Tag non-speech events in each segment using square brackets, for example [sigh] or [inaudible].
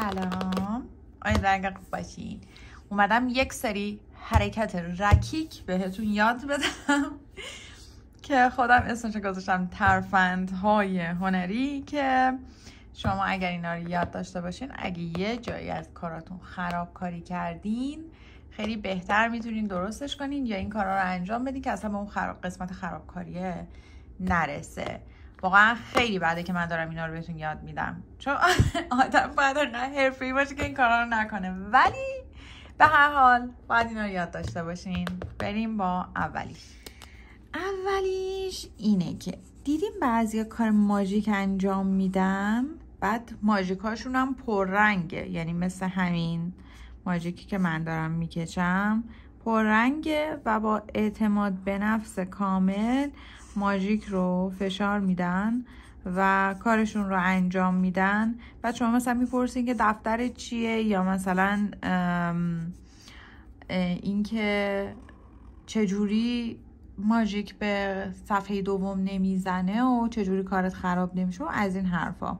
سلام آید خوب باشین اومدم یک سری حرکت رکیک بهتون یاد بدم که خودم اسمش گذاشتم ترفندهای هنری که شما اگر اینا رو یاد داشته باشین اگه یه جایی از کاراتون خرابکاری کردین خیلی بهتر میتونین درستش کنین یا این کارا رو انجام بدین که اصلا به اون خراب قسمت خرابکاریه نرسه واقعا خیلی بده که من دارم اینا رو بهتون یاد میدم چون آدم باید انقدر حرفی باشه که این کارا رو نکنه ولی به هر حال باید اینا رو یاد داشته باشین بریم با اولیش اولیش اینه که دیدیم بعضی کار ماژیک انجام میدم بعد ماژیکاشون هم پررنگه یعنی مثل همین ماژیکی که من دارم میکشم رنگ و با اعتماد به نفس کامل ماژیک رو فشار میدن و کارشون رو انجام میدن و شما مثلا میپرسین که دفتر چیه یا مثلا اینکه چجوری ماژیک به صفحه دوم نمیزنه و چجوری کارت خراب نمیشه و از این حرفا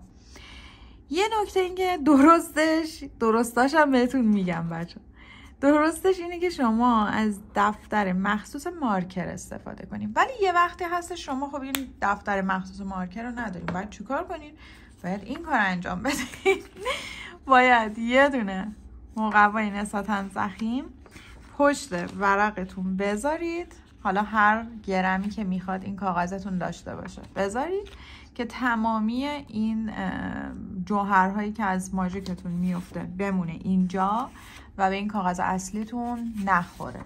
یه نکته اینکه درستش درستاشم بهتون میگم بچه درستش اینه که شما از دفتر مخصوص مارکر استفاده کنیم ولی یه وقتی هست شما خب این دفتر مخصوص مارکر رو نداریم باید چیکار کنید؟ باید این کار انجام بدین [laughs] باید یه دونه مقوای نسبتا زخیم پشت ورقتون بذارید حالا هر گرمی که میخواد این کاغذتون داشته باشه بذارید که تمامی این جوهرهایی که از ماژیکتون میفته بمونه اینجا و به این کاغذ اصلیتون نخوره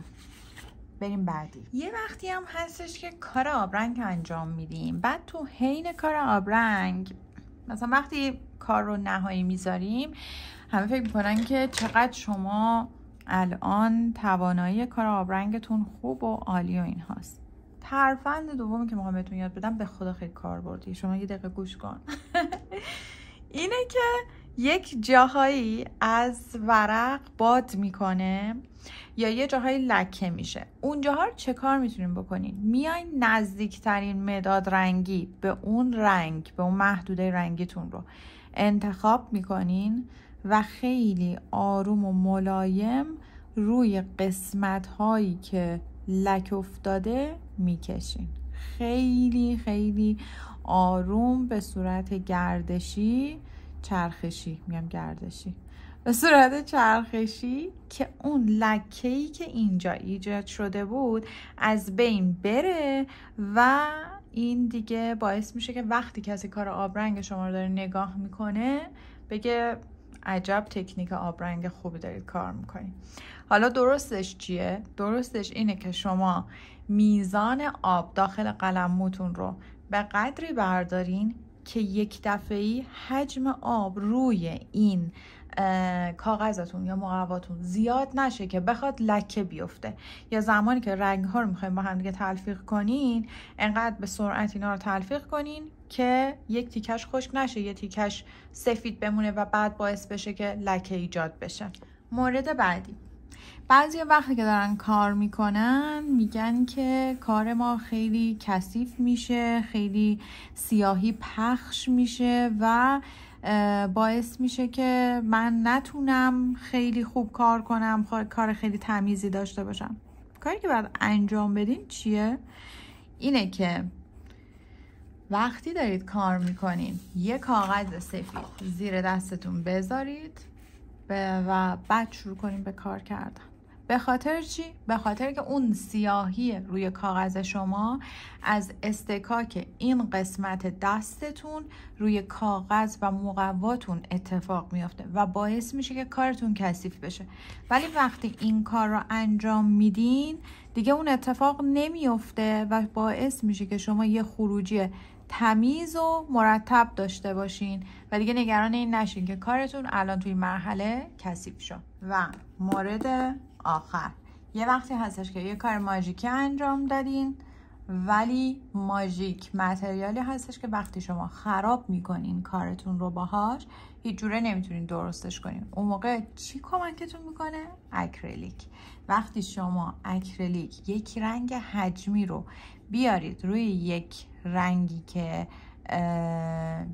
بریم بعدی یه وقتی هم هستش که کار آبرنگ انجام میدیم بعد تو حین کار آبرنگ مثلا وقتی کار رو نهایی میذاریم همه فکر میکنن که چقدر شما الان توانایی کار آبرنگتون خوب و عالی و این هاست ترفند دومی که میخوام بهتون یاد بدم به خدا خیلی کار بردی شما یه دقیقه گوش کن [laughs] اینه که یک جاهایی از ورق باد میکنه یا یه جاهایی لکه میشه اونجاها رو چه کار میتونیم بکنین میاین نزدیکترین مداد رنگی به اون رنگ به اون محدوده رنگیتون رو انتخاب میکنین و خیلی آروم و ملایم روی قسمت هایی که لک افتاده میکشین خیلی خیلی آروم به صورت گردشی چرخشی میگم گردشی به صورت چرخشی که اون لکه ای که اینجا ایجاد شده بود از بین بره و این دیگه باعث میشه که وقتی کسی کار آبرنگ شما رو داره نگاه میکنه بگه عجب تکنیک آبرنگ خوبی دارید کار میکنید حالا درستش چیه؟ درستش اینه که شما میزان آب داخل قلموتون رو به قدری بردارین که یک دفعی حجم آب روی این کاغذتون یا مقواتون زیاد نشه که بخواد لکه بیفته یا زمانی که رنگ ها رو میخوایم با هم دیگه تلفیق کنین انقدر به سرعت اینا رو تلفیق کنین که یک تیکش خشک نشه یه تیکش سفید بمونه و بعد باعث بشه که لکه ایجاد بشه مورد بعدی بعضی وقتی که دارن کار میکنن میگن که کار ما خیلی کثیف میشه خیلی سیاهی پخش میشه و باعث میشه که من نتونم خیلی خوب کار کنم کار خیلی تمیزی داشته باشم کاری که باید انجام بدین چیه؟ اینه که وقتی دارید کار میکنین یه کاغذ سفید زیر دستتون بذارید و بعد شروع کنیم به کار کردن به خاطر چی؟ به خاطر که اون سیاهی روی کاغذ شما از استکاک این قسمت دستتون روی کاغذ و مقواتون اتفاق میافته و باعث میشه که کارتون کثیف بشه ولی وقتی این کار رو انجام میدین دیگه اون اتفاق نمیافته و باعث میشه که شما یه خروجی تمیز و مرتب داشته باشین و دیگه نگران این نشین که کارتون الان توی مرحله کثیف شد و مورد آخر یه وقتی هستش که یه کار ماژیکی انجام دادین ولی ماژیک متریالی هستش که وقتی شما خراب میکنین کارتون رو باهاش هیچ جوره نمیتونین درستش کنین اون موقع چی کمکتون میکنه اکریلیک وقتی شما اکریلیک یک رنگ حجمی رو بیارید روی یک رنگی که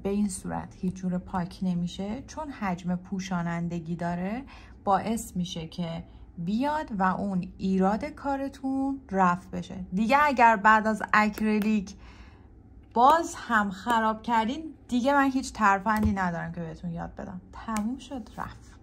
به این صورت هیچ جوره پاک نمیشه چون حجم پوشانندگی داره باعث میشه که بیاد و اون ایراد کارتون رفت بشه دیگه اگر بعد از اکریلیک باز هم خراب کردین دیگه من هیچ ترفندی ندارم که بهتون یاد بدم تموم شد رفت